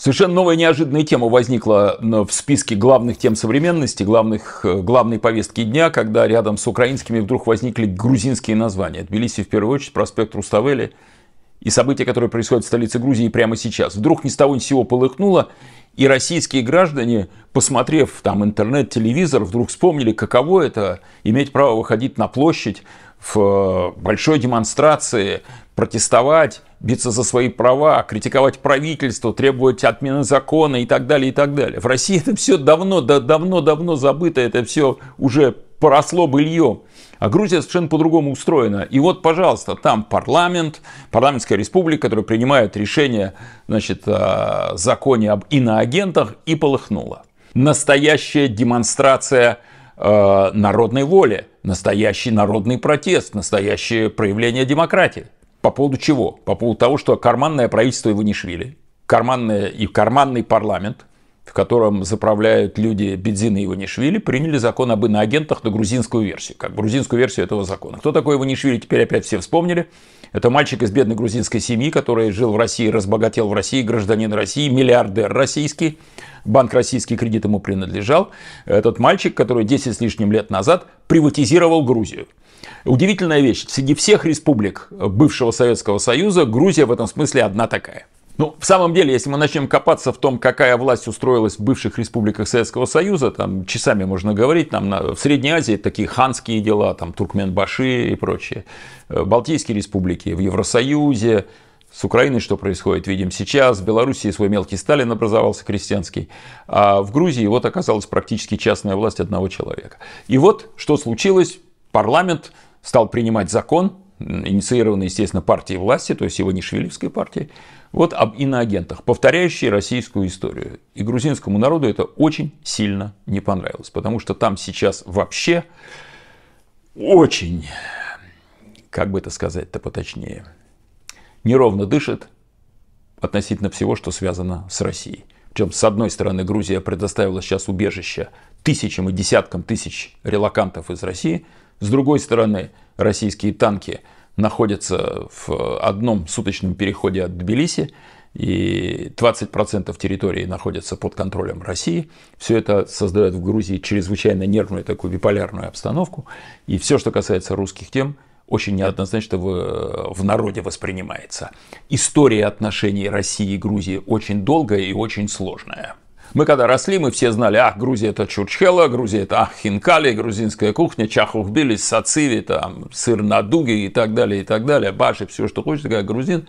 Совершенно новая неожиданная тема возникла э, в списке главных тем современности, главных, э, главной повестки дня, когда рядом с украинскими вдруг возникли грузинские названия. Тбилиси в первую очередь, проспект Руставели и события, которые происходят в столице Грузии прямо сейчас. Вдруг ни с того ни с сего полыхнуло, и российские граждане, посмотрев там интернет, телевизор, вдруг вспомнили, каково это иметь право выходить на площадь, в э, большой демонстрации протестовать, биться за свои права, критиковать правительство, требовать отмены закона и так далее, и так далее. В России это все давно, да, давно, давно забыто, это все уже поросло быльем. А Грузия совершенно по-другому устроена. И вот, пожалуйста, там парламент, парламентская республика, которая принимает решение значит, о законе об иноагентах, и полыхнула. Настоящая демонстрация э, народной воли настоящий народный протест, настоящее проявление демократии. По поводу чего? По поводу того, что карманное правительство Иванишвили, карманное и карманный парламент, в котором заправляют люди его не Иванишвили, приняли закон об иноагентах на грузинскую версию, как грузинскую версию этого закона. Кто такой его не Иванишвили, теперь опять все вспомнили. Это мальчик из бедной грузинской семьи, который жил в России, разбогател в России, гражданин России, миллиардер российский – банк российский кредит ему принадлежал, этот мальчик, который 10 с лишним лет назад приватизировал Грузию. Удивительная вещь, среди всех республик бывшего Советского Союза Грузия в этом смысле одна такая. Ну, в самом деле, если мы начнем копаться в том, какая власть устроилась в бывших республиках Советского Союза, там часами можно говорить, там на, в Средней Азии такие ханские дела, там Туркменбаши и прочие, э, Балтийские республики, в Евросоюзе, с Украиной что происходит, видим сейчас. В Белоруссии свой мелкий Сталин образовался крестьянский. А в Грузии вот оказалась практически частная власть одного человека. И вот что случилось. Парламент стал принимать закон, инициированный, естественно, партией власти, то есть его не швилевской партией, вот об иноагентах, повторяющие российскую историю. И грузинскому народу это очень сильно не понравилось, потому что там сейчас вообще очень, как бы это сказать-то поточнее – неровно дышит относительно всего, что связано с Россией. Причем, с одной стороны, Грузия предоставила сейчас убежище тысячам и десяткам тысяч релакантов из России. С другой стороны, российские танки находятся в одном суточном переходе от Тбилиси, и 20% территории находятся под контролем России. Все это создает в Грузии чрезвычайно нервную такую биполярную обстановку. И все, что касается русских тем – очень неоднозначно в, в народе воспринимается. История отношений России и Грузии очень долгая и очень сложная. Мы когда росли, мы все знали, ах, Грузия это чурчхела, Грузия это ах, хинкали, грузинская кухня, чахухбили, сациви, там, сыр на дуге и так далее, и так далее, баши, все, что хочешь, как грузин.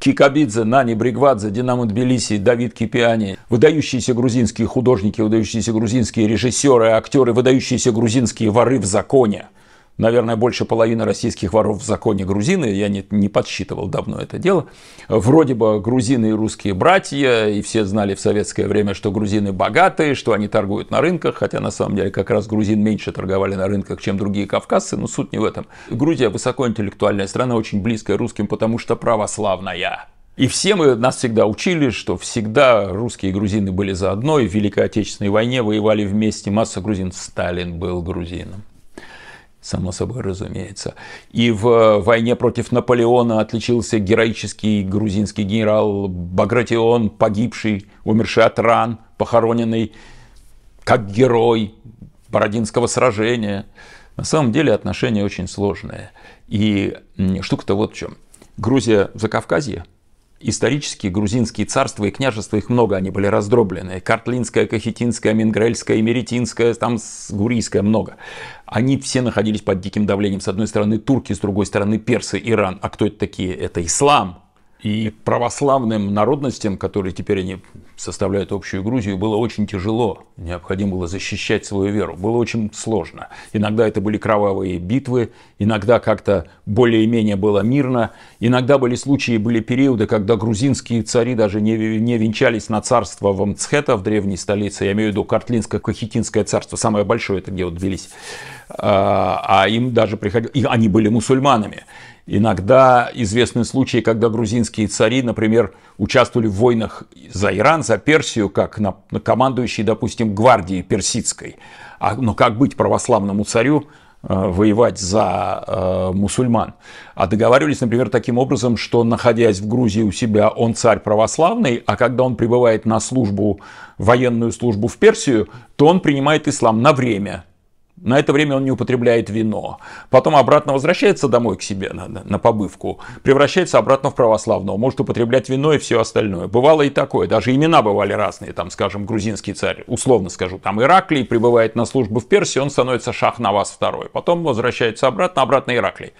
Кикабидзе, Нани Бригвадзе, Динамо Тбилиси, Давид Кипиани, выдающиеся грузинские художники, выдающиеся грузинские режиссеры, актеры, выдающиеся грузинские воры в законе – наверное, больше половины российских воров в законе грузины, я не, не подсчитывал давно это дело. Вроде бы грузины и русские братья, и все знали в советское время, что грузины богатые, что они торгуют на рынках, хотя на самом деле как раз грузин меньше торговали на рынках, чем другие кавказцы, но суть не в этом. Грузия высокоинтеллектуальная страна, очень близкая русским, потому что православная. И все мы, нас всегда учили, что всегда русские и грузины были заодно, и в Великой Отечественной войне воевали вместе, масса грузин. Сталин был грузином. Само собой, разумеется. И в э, войне против Наполеона отличился героический грузинский генерал Багратион, погибший, умерший от ран, похороненный как герой Бородинского сражения. На самом деле отношения очень сложные. И штука-то вот в чем. Грузия в Закавказье, исторические грузинские царства и княжества, их много, они были раздроблены. Картлинская, Кахетинская, Мингрельская, Меретинская, там Гурийская, много. Они все находились под диким давлением. С одной стороны турки, с другой стороны персы, Иран. А кто это такие? Это ислам. И православным народностям, которые теперь они составляют общую Грузию, было очень тяжело. Необходимо было защищать свою веру. Было очень сложно. Иногда это были кровавые битвы, иногда как-то более-менее было мирно. Иногда были случаи, были периоды, когда грузинские цари даже не, не венчались на царство в Мцхета, в древней столице. Я имею в виду Картлинское-Кахетинское царство, самое большое, это где вот Тбилиси. А, а им даже приходилось... И они были мусульманами. Иногда известны случаи, когда грузинские цари, например, участвовали в войнах за Иран, за Персию как на, на командующий, допустим, гвардией персидской. А, но как быть православному царю, э, воевать за э, мусульман. А договаривались, например, таким образом, что находясь в Грузии у себя, он царь православный, а когда он прибывает на службу, военную службу в Персию, то он принимает ислам на время. На это время он не употребляет вино. Потом обратно возвращается домой к себе на, на, на побывку, превращается обратно в православного, может употреблять вино и все остальное. Бывало и такое, даже имена бывали разные, там, скажем, грузинский царь, условно скажу, там Ираклий прибывает на службу в Персии, он становится шах на вас второй, потом возвращается обратно, обратно Ираклий.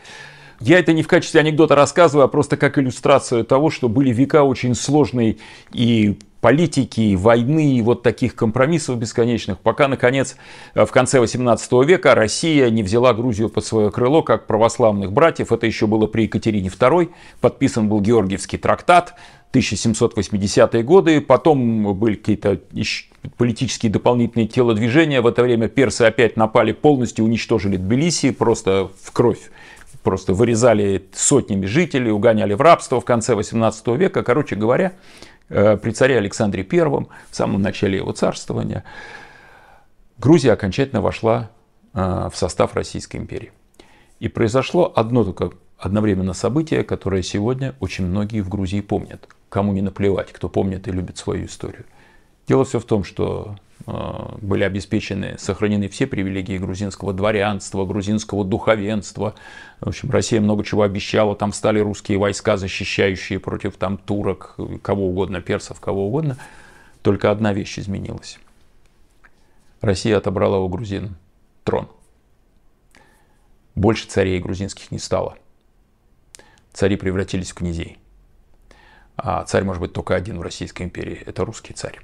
Я это не в качестве анекдота рассказываю, а просто как иллюстрацию того, что были века очень сложной и политики, войны и вот таких компромиссов бесконечных, пока, наконец, э, в конце 18 века Россия не взяла Грузию под свое крыло как православных братьев. Это еще было при Екатерине II. Подписан был Георгиевский трактат, 1780-е годы, потом были какие-то политические дополнительные телодвижения. В это время персы опять напали полностью, уничтожили Тбилиси, просто в кровь просто вырезали сотнями жителей, угоняли в рабство в конце 18 века. Короче говоря, э, при царе Александре I, в самом начале его царствования, Грузия окончательно вошла э, в состав Российской империи. И произошло одно только одновременно событие, которое сегодня очень многие в Грузии помнят. Кому не наплевать, кто помнит и любит свою историю. Дело все в том, что Э, были обеспечены, сохранены все привилегии грузинского дворянства, грузинского духовенства. В общем, Россия много чего обещала. Там стали русские войска, защищающие против там турок, кого угодно, персов, кого угодно. Только одна вещь изменилась. Россия отобрала у грузин трон. Больше царей грузинских не стало. Цари превратились в князей. А царь может быть только один в Российской империи. Это русский царь.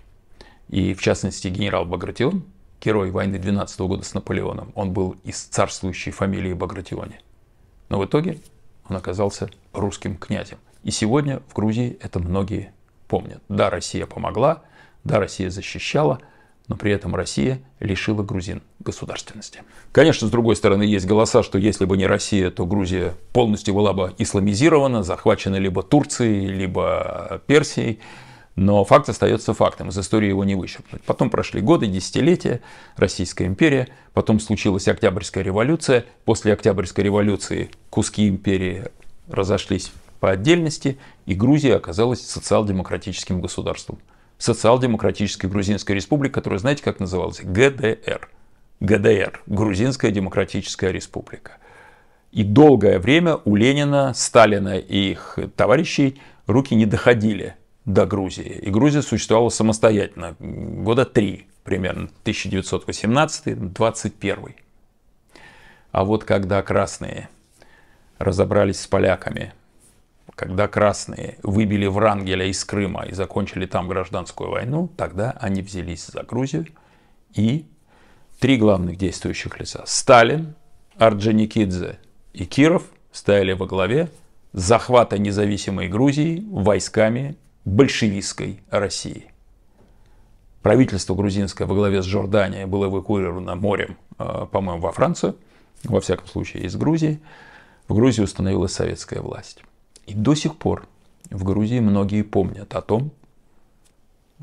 И в частности генерал Багратион, герой войны 12 года с Наполеоном, он был из царствующей фамилии Багратионе. Но в итоге он оказался русским князем. И сегодня в Грузии это многие помнят. Да, Россия помогла, да, Россия защищала, но при этом Россия лишила грузин государственности. Конечно, с другой стороны, есть голоса, что если бы не Россия, то Грузия полностью была бы исламизирована, захвачена либо Турцией, либо Персией. Но факт остается фактом, из истории его не вычеркнуть. Потом прошли годы, десятилетия, Российская империя, потом случилась Октябрьская революция, после Октябрьской революции куски империи разошлись по отдельности, и Грузия оказалась социал-демократическим государством. Социал-демократическая Грузинская республика, которая, знаете, как называлась? ГДР. ГДР, Грузинская демократическая республика. И долгое время у Ленина, Сталина и их товарищей руки не доходили до Грузии. И Грузия существовала самостоятельно года три, примерно 1918-21. А вот когда красные разобрались с поляками, когда красные выбили Врангеля из Крыма и закончили там гражданскую войну, тогда они взялись за Грузию и три главных действующих лица – Сталин, Орджоникидзе и Киров – стояли во главе захвата независимой Грузии войсками большевистской России. Правительство грузинское во главе с Жорданией было эвакуировано морем, а, по-моему, во Францию, во всяком случае, из Грузии. В Грузии установилась советская власть. И до сих пор в Грузии многие помнят о том,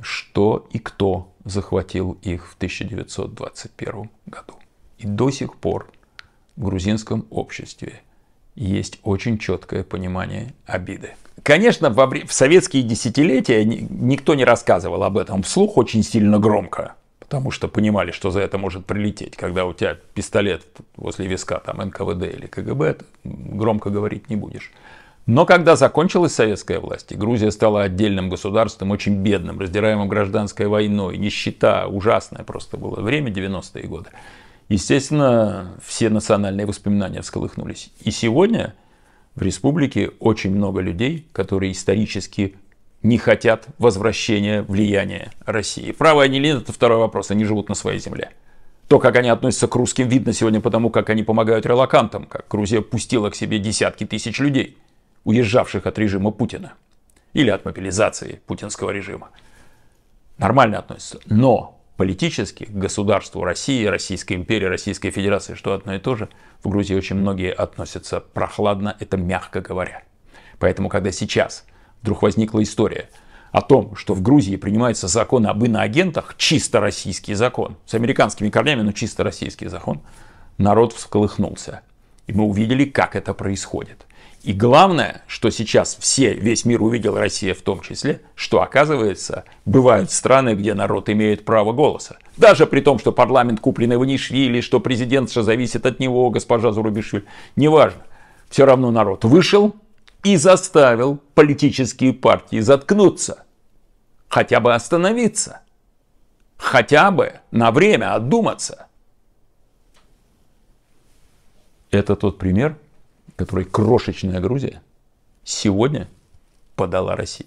что и кто захватил их в 1921 году. И до сих пор в грузинском обществе есть очень четкое понимание обиды. Конечно, во, в советские десятилетия никто не рассказывал об этом вслух очень сильно громко, потому что понимали, что за это может прилететь, когда у тебя пистолет возле виска, там НКВД или КГБ, громко говорить не будешь. Но когда закончилась советская власть, и Грузия стала отдельным государством, очень бедным, раздираемым гражданской войной, нищета, ужасное просто было время 90-е годы, Естественно, все национальные воспоминания всколыхнулись. И сегодня в республике очень много людей, которые исторически не хотят возвращения влияния России. Правые они нет – это второй вопрос, они живут на своей земле. То, как они относятся к русским, видно сегодня потому, как они помогают релакантам, как Грузия пустила к себе десятки тысяч людей, уезжавших от режима Путина или от мобилизации путинского режима. Нормально относятся. Но политически к государству России, Российской империи, Российской Федерации, что одно и то же, в Грузии очень многие относятся прохладно, это мягко говоря. Поэтому, когда сейчас вдруг возникла история о том, что в Грузии принимаются законы об иноагентах, чисто российский закон, с американскими корнями, но чисто российский закон, народ всколыхнулся. И мы увидели, как это происходит. И главное, что сейчас все, весь мир увидел, Россия в том числе, что оказывается, бывают страны, где народ имеет право голоса. Даже при том, что парламент куплен Иванишвили, что президент что зависит от него, госпожа Зурубишвили, неважно. Все равно народ вышел и заставил политические партии заткнуться, хотя бы остановиться, хотя бы на время отдуматься – это тот пример, который крошечная Грузия сегодня подала России.